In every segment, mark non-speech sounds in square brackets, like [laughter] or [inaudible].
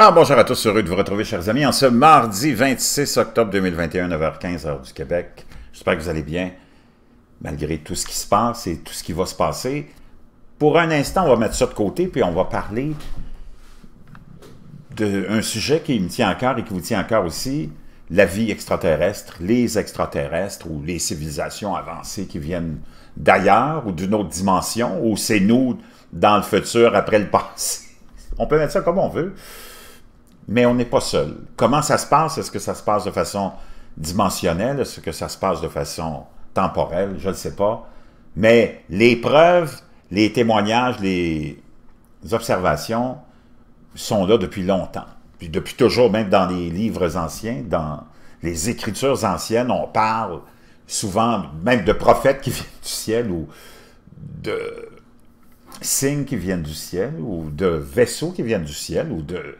Alors, bonjour à tous, heureux de vous retrouver, chers amis, en ce mardi 26 octobre 2021, 9h15, heure du Québec. J'espère que vous allez bien, malgré tout ce qui se passe et tout ce qui va se passer. Pour un instant, on va mettre ça de côté, puis on va parler d'un sujet qui me tient à cœur et qui vous tient à cœur aussi, la vie extraterrestre, les extraterrestres ou les civilisations avancées qui viennent d'ailleurs ou d'une autre dimension, ou c'est nous dans le futur après le passé. On peut mettre ça comme on veut mais on n'est pas seul. Comment ça se passe? Est-ce que ça se passe de façon dimensionnelle? Est-ce que ça se passe de façon temporelle? Je ne sais pas. Mais les preuves, les témoignages, les observations sont là depuis longtemps. Puis depuis toujours, même dans les livres anciens, dans les écritures anciennes, on parle souvent même de prophètes qui [laughs] viennent du ciel ou de signes qui viennent du ciel ou de vaisseaux qui viennent du ciel ou de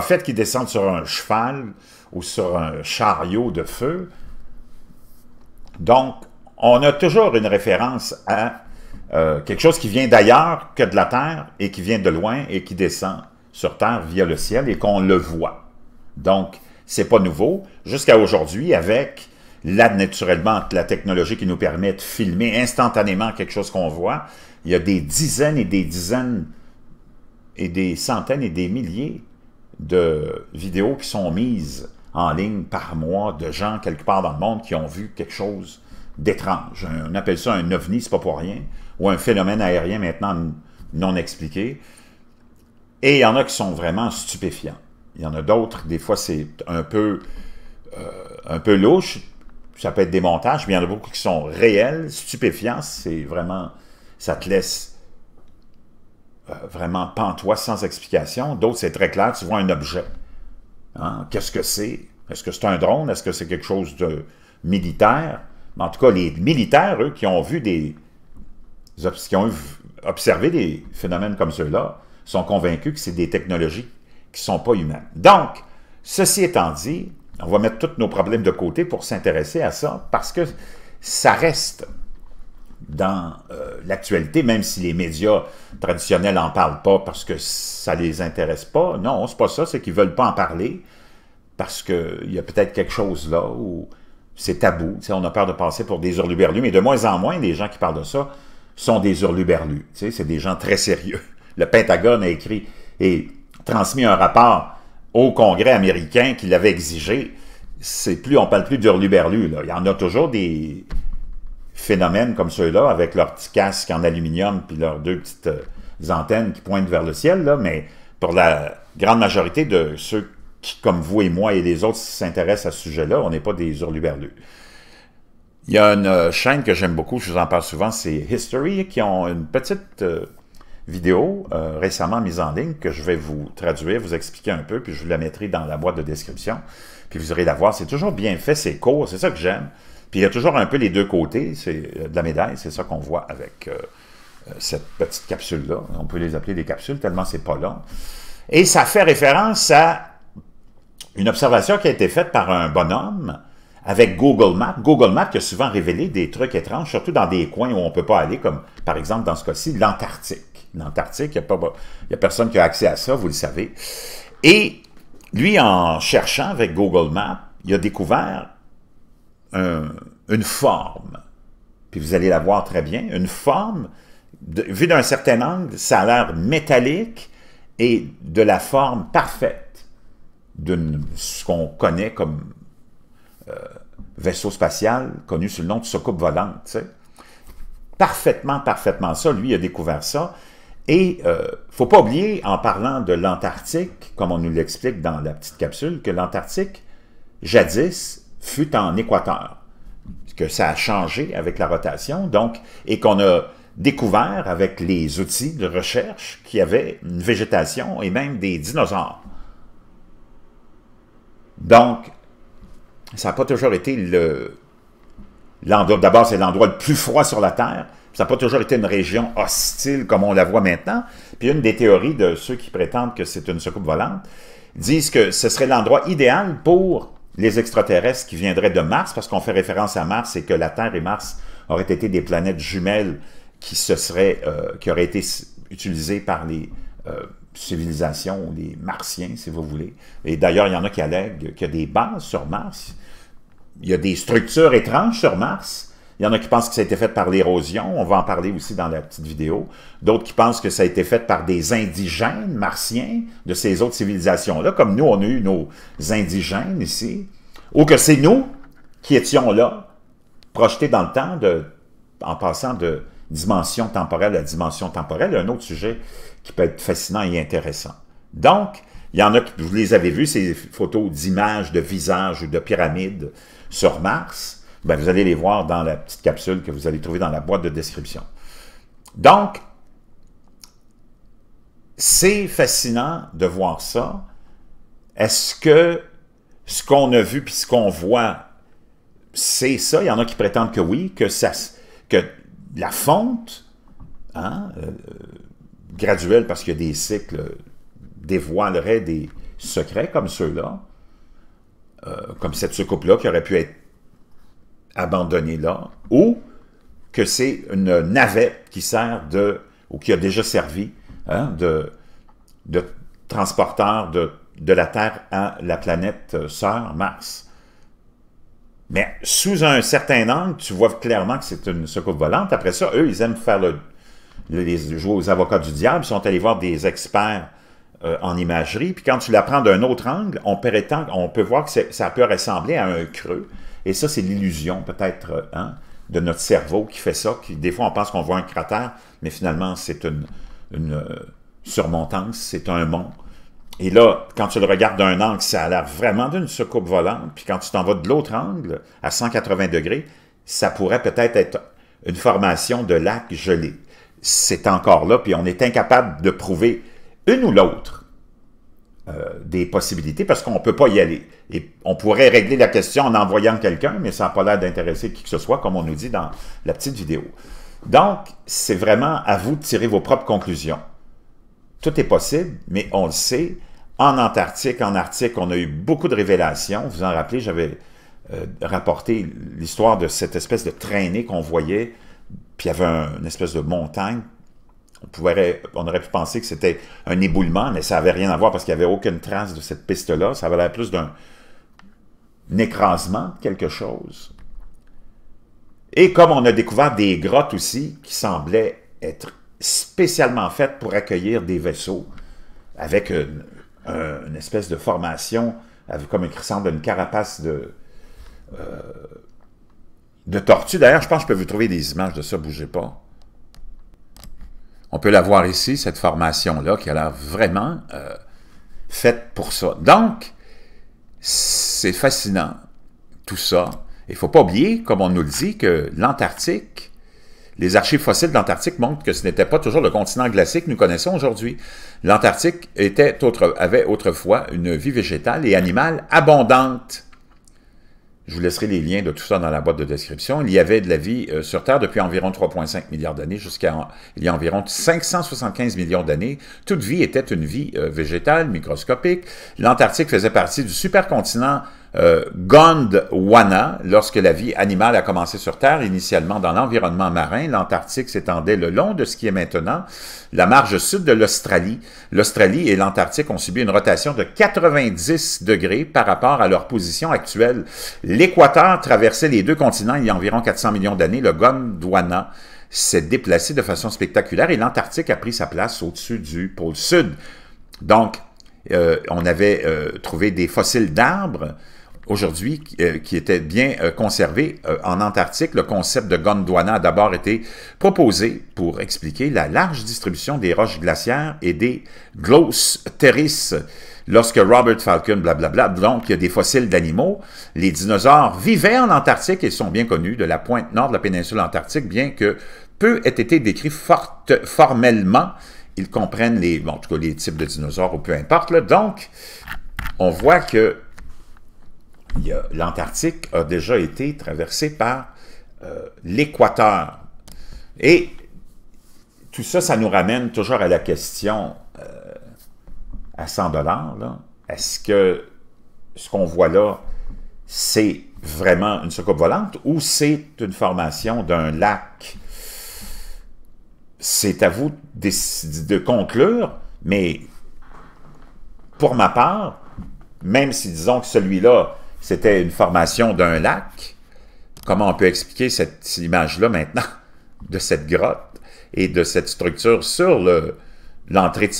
fait qui descendent sur un cheval ou sur un chariot de feu. Donc, on a toujours une référence à euh, quelque chose qui vient d'ailleurs que de la terre et qui vient de loin et qui descend sur terre via le ciel et qu'on le voit. Donc, c'est pas nouveau. Jusqu'à aujourd'hui, avec là, naturellement, la technologie qui nous permet de filmer instantanément quelque chose qu'on voit, il y a des dizaines et des dizaines et des centaines et des milliers de vidéos qui sont mises en ligne par mois de gens quelque part dans le monde qui ont vu quelque chose d'étrange. On appelle ça un ovni, c'est pas pour rien, ou un phénomène aérien maintenant non expliqué. Et il y en a qui sont vraiment stupéfiants. Il y en a d'autres, des fois c'est un peu euh, un peu louche, ça peut être des montages, mais il y en a beaucoup qui sont réels, stupéfiants, c'est vraiment, ça te laisse euh, vraiment pantois, sans explication. D'autres, c'est très clair, tu vois un objet. Hein? Qu'est-ce que c'est? Est-ce que c'est un drone? Est-ce que c'est quelque chose de militaire? en tout cas, les militaires, eux, qui ont vu des... qui ont observé des phénomènes comme ceux-là, sont convaincus que c'est des technologies qui ne sont pas humaines. Donc, ceci étant dit, on va mettre tous nos problèmes de côté pour s'intéresser à ça, parce que ça reste dans euh, l'actualité, même si les médias traditionnels n'en parlent pas parce que ça ne les intéresse pas. Non, c'est pas ça, c'est qu'ils ne veulent pas en parler parce qu'il y a peut-être quelque chose là où c'est tabou. on a peur de passer pour des hurluberlus, mais de moins en moins, les gens qui parlent de ça sont des hurluberlus. C'est des gens très sérieux. Le Pentagone a écrit et transmis un rapport au Congrès américain qui l'avait exigé. C'est plus, on parle plus d'hurluberlus. Il y en a toujours des phénomènes comme ceux-là, avec leurs petits casques en aluminium puis leurs deux petites euh, antennes qui pointent vers le ciel, là, mais pour la grande majorité de ceux qui, comme vous et moi et les autres, s'intéressent à ce sujet-là, on n'est pas des hurluberlus. Il y a une euh, chaîne que j'aime beaucoup, je vous en parle souvent, c'est History, qui ont une petite euh, vidéo récemment mise en ligne que je vais vous traduire, vous expliquer un peu, puis je vous la mettrai dans la boîte de description, puis vous aurez la voir. C'est toujours bien fait, c'est court, c'est ça que j'aime. Puis il y a toujours un peu les deux côtés c'est euh, de la médaille, c'est ça qu'on voit avec euh, euh, cette petite capsule-là. On peut les appeler des capsules tellement c'est pas long. Et ça fait référence à une observation qui a été faite par un bonhomme avec Google Maps. Google Maps qui a souvent révélé des trucs étranges, surtout dans des coins où on ne peut pas aller, comme par exemple dans ce cas-ci, l'Antarctique. L'Antarctique, il n'y a, a, personne qui a accès à ça, vous le savez. Et lui, en cherchant avec Google Maps, il a découvert une forme, puis vous allez la voir très bien, une forme, de, vue d'un certain angle, ça a l'air métallique et de la forme parfaite de ce qu'on connaît comme euh, vaisseau spatial, connu sous le nom de soucoupe volante. Parfaitement, parfaitement ça, lui il a découvert ça. Et euh, faut pas oublier, en parlant de l'Antarctique, comme on nous l'explique dans la petite capsule, que l'Antarctique, jadis, fut en Équateur, que ça a changé avec la rotation, donc, et qu'on a découvert avec les outils de recherche qu'il y avait une végétation et même des dinosaures. Donc, ça n'a pas toujours été le... l'endroit. D'abord, c'est l'endroit le plus froid sur la Terre. Ça n'a pas toujours été une région hostile comme on la voit maintenant. Puis une des théories de ceux qui prétendent que c'est une soucoupe volante disent que ce serait l'endroit idéal pour les extraterrestres qui viendraient de Mars, parce qu'on fait référence à Mars et que la Terre et Mars auraient été des planètes jumelles qui se euh, qui auraient été utilisées par les euh, civilisations, les martiens, si vous voulez. Et d'ailleurs, il y en a qui allèguent qu'il y a des bases sur Mars, il y a des structures étranges sur Mars, il y en a qui pensent que ça a été fait par l'érosion, on va en parler aussi dans la petite vidéo. D'autres qui pensent que ça a été fait par des indigènes martiens de ces autres civilisations-là, comme nous, on a eu nos indigènes ici, ou que c'est nous qui étions là, projetés dans le temps, de, en passant de dimension temporelle à dimension temporelle, un autre sujet qui peut être fascinant et intéressant. Donc, il y en a qui, vous les avez vus, ces photos d'images, de visages ou de pyramides sur Mars. Ben, vous allez les voir dans la petite capsule que vous allez trouver dans la boîte de description. Donc, c'est fascinant de voir ça. Est-ce que ce qu'on a vu puis ce qu'on voit, c'est ça? Il y en a qui prétendent que oui, que, ça, que la fonte hein, euh, graduelle, parce qu'il y a des cycles, dévoilerait des secrets comme ceux-là, euh, comme cette soucoupe-là qui aurait pu être abandonné là, ou que c'est une navette qui sert de, ou qui a déjà servi hein, de, de transporteur de, la Terre à la planète sœur, Mars. Mais sous un certain angle, tu vois clairement que c'est une secouse volante. Après ça, eux, ils aiment faire le, les, jouer aux avocats du diable. Ils sont allés voir des experts euh, en imagerie. Puis quand tu la prends d'un autre angle, on on peut voir que ça peut ressembler à un creux. Et ça, c'est l'illusion, peut-être, hein, de notre cerveau qui fait ça. des fois, on pense qu'on voit un cratère, mais finalement, c'est une, une euh, surmontance, c'est un mont. Et là, quand tu le regardes d'un angle, ça a l'air vraiment d'une soucoupe volante. Puis quand tu t'en vas de l'autre angle, à 180 degrés, ça pourrait peut-être être une formation de lac gelé. C'est encore là, puis on est incapable de prouver une ou l'autre. Euh, des possibilités parce qu'on ne peut pas y aller. Et on pourrait régler la question en envoyant quelqu'un, mais ça n'a pas l'air d'intéresser qui que ce soit, comme on nous dit dans la petite vidéo. Donc, c'est vraiment à vous de tirer vos propres conclusions. Tout est possible, mais on le sait. En Antarctique, en Arctique, on a eu beaucoup de révélations. Vous vous en rappelez, j'avais euh, rapporté l'histoire de cette espèce de traînée qu'on voyait, puis il y avait une espèce de montagne on, aurait pu penser que c'était un éboulement, mais ça n'avait rien à voir parce qu'il n'y avait aucune trace de cette piste-là. Ça avait l'air plus d'un écrasement de quelque chose. Et comme on a découvert des grottes aussi qui semblaient être spécialement faites pour accueillir des vaisseaux avec une, espèce de formation avec, comme à une carapace de, euh, de tortue. D'ailleurs, je pense que je peux vous trouver des images de ça, bougez pas. On peut la voir ici, cette formation-là, qui a l'air vraiment euh, faite pour ça. Donc, c'est fascinant, tout ça. Il ne faut pas oublier, comme on nous le dit, que l'Antarctique, les archives fossiles de l'Antarctique montrent que ce n'était pas toujours le continent glacé que nous connaissons aujourd'hui. L'Antarctique était autre, avait autrefois une vie végétale et animale abondante. Je vous laisserai les liens de tout ça dans la boîte de description. Il y avait de la vie euh, sur Terre depuis environ 3,5 milliards d'années jusqu'à il y a environ 575 millions d'années. Toute vie était une vie euh, végétale, microscopique. L'Antarctique faisait partie du supercontinent euh, Gondwana lorsque la vie animale a commencé sur Terre, initialement dans l'environnement marin. L'Antarctique s'étendait le long de ce qui est maintenant la marge sud de l'Australie. L'Australie et l'Antarctique ont subi une rotation de 90 degrés par rapport à leur position actuelle. L'équateur traversait les deux continents il y a environ 400 millions d'années. Le Gondwana s'est déplacé de façon spectaculaire et l'Antarctique a pris sa place au-dessus du pôle sud. Donc, euh, on avait euh, trouvé des fossiles d'arbres, aujourd'hui, euh, qui était bien euh, conservé euh, en Antarctique, le concept de Gondwana a d'abord été proposé pour expliquer la large distribution des roches glaciaires et des terrisses. Lorsque Robert Falcon, blablabla, donc il y a des fossiles d'animaux, les dinosaures vivaient en Antarctique et sont bien connus de la pointe nord de la péninsule antarctique, bien que peu aient été décrits formellement. Ils comprennent les, en tout cas, les types de dinosaures ou peu importe. Donc, on voit que l'Antarctique a déjà été traversée par euh, l'Équateur. Et tout ça, ça nous ramène toujours à la question euh, à 100 dollars. Est-ce que ce qu'on voit là, c'est vraiment une soucoupe volante ou c'est une formation d'un lac? C'est à vous de conclure, mais pour ma part, même si disons que celui-là c'était une formation d'un lac. Comment on peut expliquer cette image-là maintenant [laughs] de cette grotte et de cette structure sur l'entrée de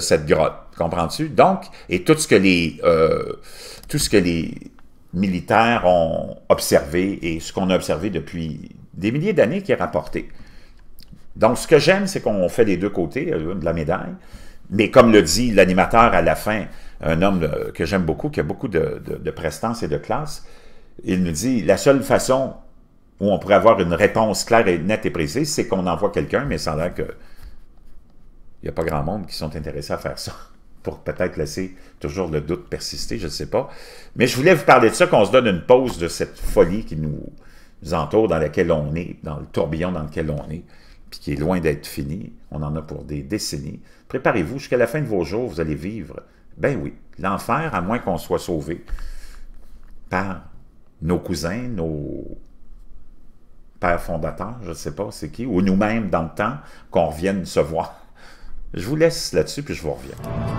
cette grotte, comprends-tu? Donc, et tout ce que les, euh, tout ce que les militaires ont observé et ce qu'on a observé depuis des milliers d'années qui est rapporté. Donc, ce que j'aime, c'est qu'on fait les deux côtés euh, de la médaille. Mais comme le dit l'animateur à la fin, un homme que j'aime beaucoup, qui a beaucoup de, de, prestance et de classe, il nous dit, la seule façon où on pourrait avoir une réponse claire et nette et précise, c'est qu'on envoie quelqu'un, mais sans l'air que il n'y a pas grand monde qui sont intéressés à faire ça [laughs] pour peut-être laisser toujours le doute persister, je ne sais pas. Mais je voulais vous parler de ça, qu'on se donne une pause de cette folie qui nous, nous, entoure, dans laquelle on est, dans le tourbillon dans lequel on est, puis qui est loin d'être fini. On en a pour des décennies. Préparez-vous, jusqu'à la fin de vos jours, vous allez vivre ben oui, l'enfer, à moins qu'on soit sauvé par nos cousins, nos pères fondateurs, je ne sais pas c'est qui, ou nous-mêmes dans le temps, qu'on revienne se voir. Je vous laisse là-dessus, puis je vous reviens.